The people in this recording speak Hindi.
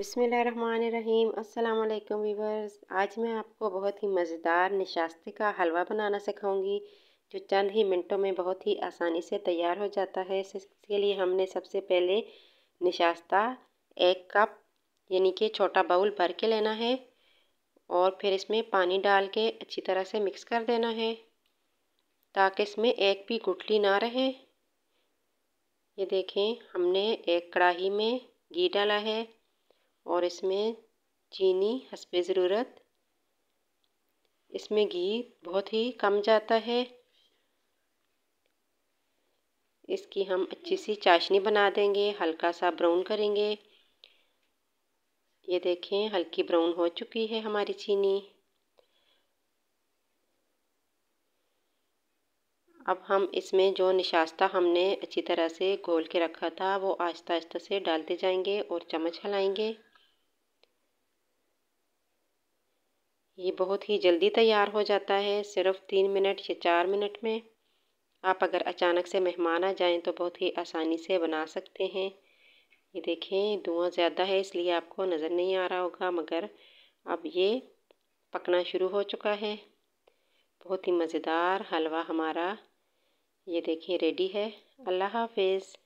अस्सलाम वालेकुम वीवर्स आज मैं आपको बहुत ही मज़ेदार नशास्ते का हलवा बनाना सिखाऊंगी जो चंद ही मिनटों में बहुत ही आसानी से तैयार हो जाता है इसके लिए हमने सबसे पहले नशास्ता एक कप यानी कि छोटा बाउल भर के लेना है और फिर इसमें पानी डाल के अच्छी तरह से मिक्स कर देना है ताकि इसमें एक भी गुठली ना रहे ये देखें हमने एक कढ़ाही में घी डाला है और इसमें चीनी हंसपे ज़रूरत इसमें घी बहुत ही कम जाता है इसकी हम अच्छी सी चाशनी बना देंगे हल्का सा ब्राउन करेंगे ये देखें हल्की ब्राउन हो चुकी है हमारी चीनी अब हम इसमें जो निशास्ता हमने अच्छी तरह से घोल के रखा था वो आहिस्ता आहिस्ता से डालते जाएंगे और चम्मच हिलाएंगे ये बहुत ही जल्दी तैयार हो जाता है सिर्फ तीन मिनट या चार मिनट में आप अगर अचानक से मेहमान आ जाएं तो बहुत ही आसानी से बना सकते हैं ये देखें धुआँ ज़्यादा है इसलिए आपको नज़र नहीं आ रहा होगा मगर अब ये पकना शुरू हो चुका है बहुत ही मज़ेदार हलवा हमारा ये देखिए रेडी है अल्लाह हाफिज़